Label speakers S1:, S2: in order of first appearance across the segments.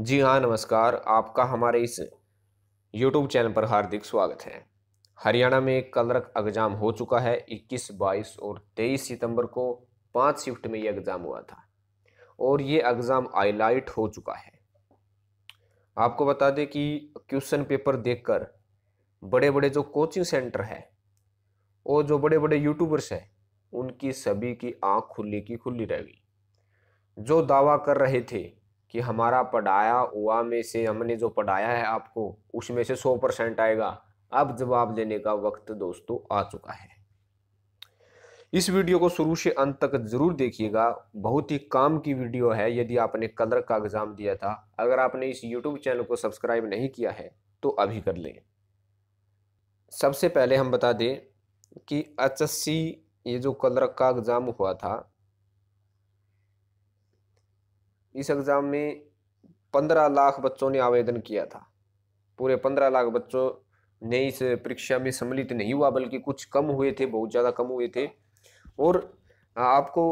S1: जी हाँ नमस्कार आपका हमारे इस यूट्यूब चैनल पर हार्दिक स्वागत है हरियाणा में कलरक एग्ज़ाम हो चुका है 21, 22 और 23 सितंबर को पांच शिफ्ट में ये एग्ज़ाम हुआ था और ये एग्ज़ाम हाईलाइट हो चुका है आपको बता दें कि क्वेश्चन पेपर देखकर बड़े बड़े जो कोचिंग सेंटर है और जो बड़े बड़े यूट्यूबर्स हैं उनकी सभी की आँख खुली की खुली रह गई जो दावा कर रहे थे कि हमारा पढ़ाया हुआ में से हमने जो पढ़ाया है आपको उसमें से सौ परसेंट आएगा अब जवाब देने का वक्त दोस्तों आ चुका है इस वीडियो को शुरू से अंत तक जरूर देखिएगा बहुत ही काम की वीडियो है यदि आपने कलर का एग्ज़ाम दिया था अगर आपने इस यूट्यूब चैनल को सब्सक्राइब नहीं किया है तो अभी कर लें सबसे पहले हम बता दें कि एच ये जो कलर का एग्ज़ाम हुआ था इस एग्ज़ाम में पंद्रह लाख बच्चों ने आवेदन किया था पूरे पंद्रह लाख बच्चों ने इस परीक्षा में सम्मिलित नहीं हुआ बल्कि कुछ कम हुए थे बहुत ज़्यादा कम हुए थे और आपको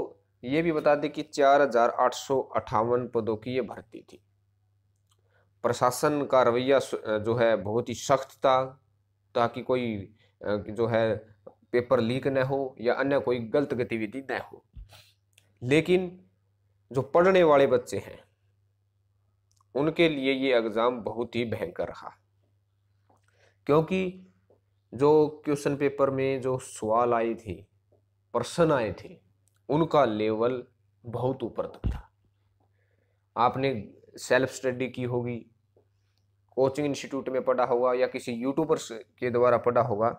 S1: ये भी बता दें कि चार हजार आठ सौ अट्ठावन पदों की ये भर्ती थी प्रशासन का रवैया जो है बहुत ही सख्त था ताकि कोई जो है पेपर लीक न हो या अन्य कोई गलत गतिविधि न हो लेकिन जो पढ़ने वाले बच्चे हैं उनके लिए ये एग्ज़ाम बहुत ही भयंकर रहा क्योंकि जो क्वेश्चन पेपर में जो सवाल आए थे प्रश्न आए थे उनका लेवल बहुत ऊपर तक था आपने सेल्फ स्टडी की होगी कोचिंग इंस्टीट्यूट में पढ़ा होगा या किसी यूट्यूबर के द्वारा पढ़ा होगा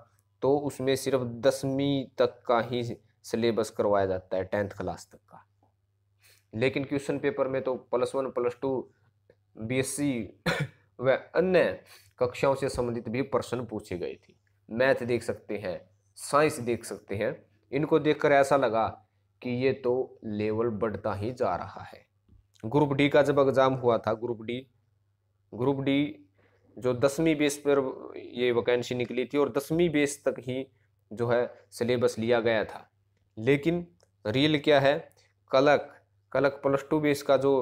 S1: तो उसमें सिर्फ दसवीं तक का ही सिलेबस करवाया जाता है टेंथ क्लास तक का लेकिन क्वेश्चन पेपर में तो plus one plus two BSc व अन्य कक्षाओं से संबंधित भी प्रश्न पूछे गए थे मैथ देख सकते हैं साइंस देख सकते हैं इनको देखकर ऐसा लगा कि ये तो लेवल बढ़ता ही जा रहा है ग्रुप डी का जब एग्ज़ाम हुआ था ग्रुप डी ग्रुप डी जो दसवीं बेस पर ये वैकेंसी निकली थी और दसवीं बेस तक ही जो है सिलेबस लिया गया था लेकिन रियल क्या है कलक कलक प्लस टू बेस का जो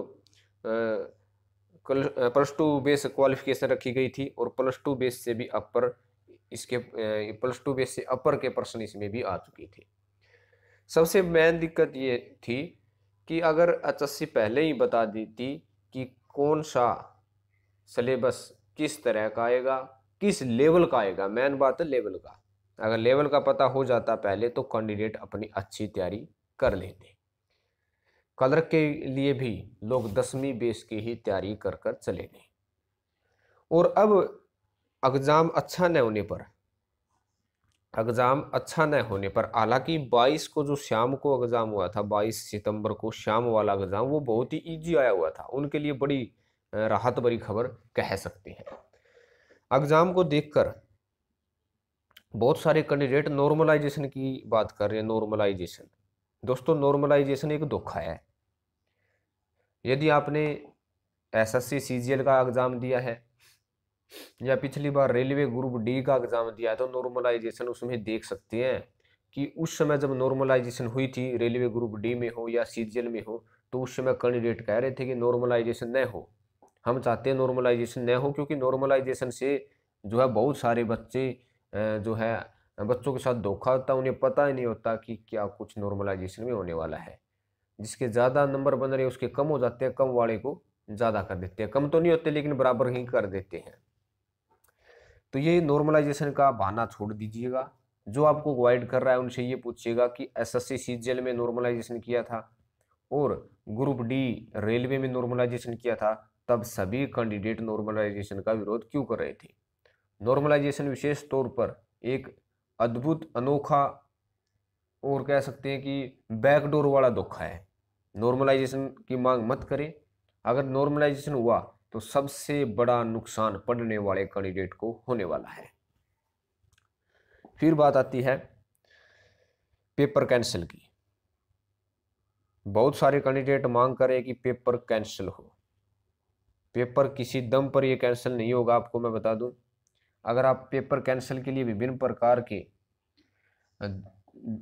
S1: कल प्लस टू बेस क्वालिफिकेशन रखी गई थी और प्लस टू बेस से भी अपर इसके प्लस टू बेस से अपर के प्रश्न इसमें भी आ चुकी थी सबसे मेन दिक्कत ये थी कि अगर एच पहले ही बता देती कि कौन सा सलेबस किस तरह का आएगा किस लेवल का आएगा मेन बात है लेवल का अगर लेवल का पता हो जाता पहले तो कैंडिडेट अपनी अच्छी तैयारी कर लेते कलर के लिए भी लोग दसवीं बेस की ही तैयारी कर कर चले गए और अब एग्ज़ाम अच्छा न होने पर एग्ज़ाम अच्छा न होने पर हालांकि 22 को जो शाम को एग्ज़ाम हुआ था 22 सितंबर को शाम वाला एग्ज़ाम वो बहुत ही इजी आया हुआ था उनके लिए बड़ी राहत भरी खबर कह सकते हैं एग्ज़ाम को देखकर बहुत सारे कैंडिडेट नॉर्मलाइजेशन की बात कर रहे हैं नॉर्मलाइजेशन दोस्तों नॉर्मलाइजेशन एक धोखा है यदि आपने एस एस का एग्ज़ाम दिया है या पिछली बार रेलवे ग्रुप डी का एग्ज़ाम दिया है तो नॉर्मलाइजेशन उसमें देख सकते हैं कि उस समय जब नॉर्मलाइजेशन हुई थी रेलवे ग्रुप डी में हो या सी में हो तो उस समय कैंडिडेट कह रहे थे कि नॉर्मलाइजेशन न हो हम चाहते हैं नॉर्मलाइजेशन न हो क्योंकि नॉर्मलाइजेशन से जो है बहुत सारे बच्चे जो है बच्चों के साथ धोखा होता उन्हें पता ही नहीं होता कि क्या कुछ नॉर्मलाइजेशन में होने वाला है जिसके ज़्यादा नंबर बन रहे हैं उसके कम हो जाते हैं कम वाले को ज़्यादा कर देते हैं कम तो नहीं होते लेकिन बराबर ही कर देते हैं तो ये नॉर्मलाइजेशन का बहाना छोड़ दीजिएगा जो आपको गाइड कर रहा है उनसे ये पूछिएगा कि एस एस सीजीएल में नॉर्मलाइजेशन किया था और ग्रुप डी रेलवे में नॉर्मलाइजेशन किया था तब सभी कैंडिडेट नॉर्मलाइजेशन का विरोध क्यों कर रहे थे नॉर्मलाइजेशन विशेष तौर पर एक अद्भुत अनोखा और कह सकते हैं कि बैकडोर वाला धोखा है नॉर्मलाइजेशन की मांग मत करें अगर नॉर्मलाइजेशन हुआ तो सबसे बड़ा नुकसान पड़ने वाले कैंडिडेट को होने वाला है फिर बात आती है पेपर कैंसिल की बहुत सारे कैंडिडेट मांग हैं कि पेपर कैंसिल हो पेपर किसी दम पर यह कैंसिल नहीं होगा आपको मैं बता दूं अगर आप पेपर कैंसिल के लिए विभिन्न प्रकार के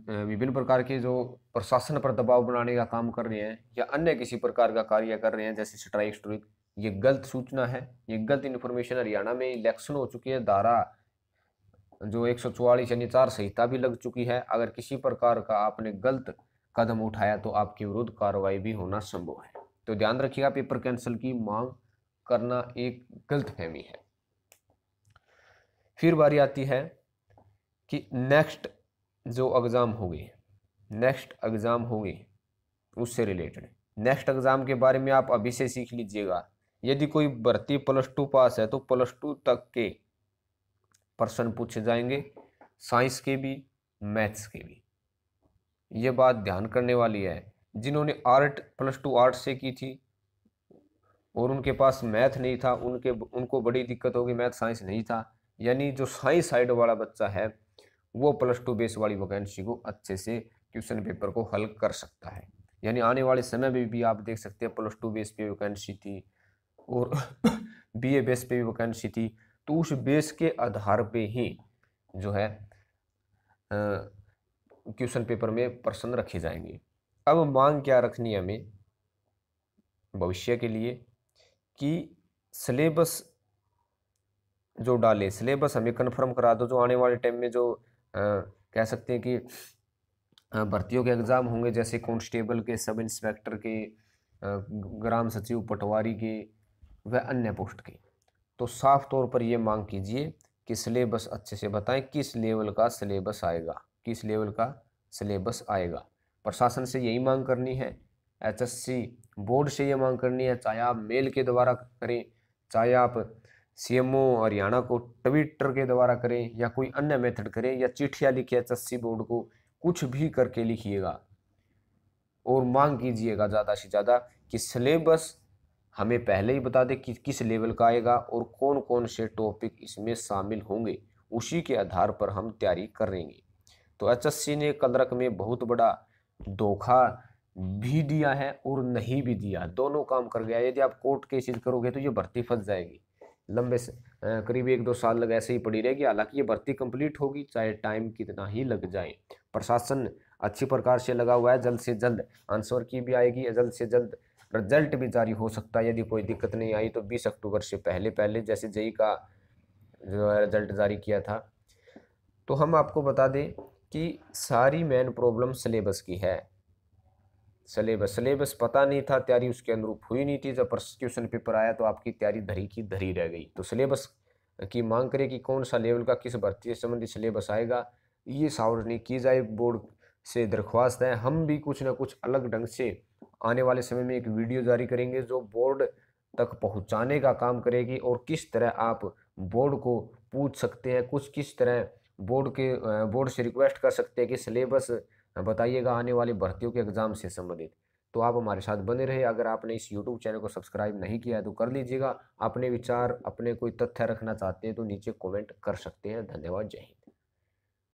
S1: विभिन्न प्रकार के जो प्रशासन पर दबाव बनाने का काम कर रहे हैं या अन्य किसी प्रकार का कार्य कर रहे हैं जैसे स्ट्राइक स्ट्रिक ये गलत सूचना है ये गलत इन्फॉर्मेशन हरियाणा में इलेक्शन हो चुकी है धारा जो एक सौ चौवालीस यानी चार संहिता भी लग चुकी है अगर किसी प्रकार का आपने गलत कदम उठाया तो आपके विरुद्ध कार्रवाई भी होना संभव है तो ध्यान रखिएगा पेपर कैंसिल की मांग करना एक गलत फहमी है फिर बारी आती है कि नेक्स्ट जो एग्ज़ाम होगी नेक्स्ट एग्ज़ाम होगी उससे रिलेटेड नेक्स्ट एग्ज़ाम के बारे में आप अभी से सीख लीजिएगा यदि कोई भर्ती प्लस टू पास है तो प्लस टू तक के प्रश्न पूछे जाएंगे साइंस के भी मैथ्स के भी ये बात ध्यान करने वाली है जिन्होंने आर्ट प्लस टू आर्ट से की थी और उनके पास मैथ नहीं था उनके उनको बड़ी दिक्कत होगी मैथ साइंस नहीं था यानी जो साइंस साइड वाला बच्चा है वो प्लस टू बेस वाली वैकेंसी को अच्छे से क्वेश्चन पेपर को हल कर सकता है यानी आने वाले समय में भी आप देख सकते हैं प्लस टू बेस पे वैकेंसी थी और बी ए बेस पे भी वैकेंसी थी तो उस बेस के आधार पे ही जो है क्वेश्चन पेपर में प्रश्न रखे जाएंगे अब मांग क्या रखनी है हमें भविष्य के लिए कि सिलेबस जो डाले सिलेबस हमें कन्फर्म करा दो जो आने वाले टाइम में जो कह सकते हैं कि भर्तियों के एग्ज़ाम होंगे जैसे कॉन्स्टेबल के सब इंस्पेक्टर के ग्राम सचिव पटवारी के व अन्य पोस्ट के तो साफ तौर पर ये मांग कीजिए कि सिलेबस अच्छे से बताएं किस लेवल का सिलेबस आएगा किस लेवल का सिलेबस आएगा प्रशासन से यही मांग करनी है एचएससी बोर्ड से ये मांग करनी है चाहे आप मेल के द्वारा करें चाहे आप सीएमओ हरियाणा को ट्विटर के द्वारा करें या कोई अन्य मेथड करें या चिट्ठियाँ लिखिए चस्सी बोर्ड को कुछ भी करके लिखिएगा और मांग कीजिएगा ज़्यादा से ज़्यादा कि सिलेबस हमें पहले ही बता दें कि किस लेवल का आएगा और कौन कौन से टॉपिक इसमें शामिल होंगे उसी के आधार पर हम तैयारी करेंगे तो एच ने कलरक में बहुत बड़ा धोखा भी दिया है और नहीं भी दिया दोनों काम कर गया यदि आप कोर्ट केसेज करोगे तो ये भर्ती फंस जाएगी लंबे करीब एक दो साल लग ऐसे ही पड़ी रहेगी हालांकि ये भर्ती कंप्लीट होगी चाहे टाइम कितना ही लग जाए प्रशासन अच्छी प्रकार से लगा हुआ है जल्द से जल्द आंसर की भी आएगी जल्द से जल्द रिजल्ट भी जारी हो सकता है यदि कोई दिक्कत नहीं आई तो 20 अक्टूबर से पहले पहले जैसे जई का जो है रिजल्ट जारी किया था तो हम आपको बता दें कि सारी मेन प्रॉब्लम सिलेबस की है सलेबस सलेबस पता नहीं था तैयारी उसके अनुरूप हुई नहीं थी जब प्रोसिक्यूशन पेपर आया तो आपकी तैयारी धरी की धरी रह गई तो सिलेबस की मांग करें कि कौन सा लेवल का किस भर्ती से संबंधित सिलेबस आएगा ये सावधानी की जाए बोर्ड से दरख्वास्त है हम भी कुछ ना कुछ अलग ढंग से आने वाले समय में एक वीडियो जारी करेंगे जो बोर्ड तक पहुँचाने का काम करेगी और किस तरह आप बोर्ड को पूछ सकते हैं कुछ किस तरह बोर्ड के बोर्ड से रिक्वेस्ट कर सकते हैं कि सिलेबस बताइएगा आने वाले भर्तियों के एग्ज़ाम से संबंधित तो आप हमारे साथ बने रहे अगर आपने इस यूट्यूब चैनल को सब्सक्राइब नहीं किया है तो कर लीजिएगा अपने विचार अपने कोई तथ्य रखना चाहते हैं तो नीचे कमेंट कर सकते हैं धन्यवाद जय हिंद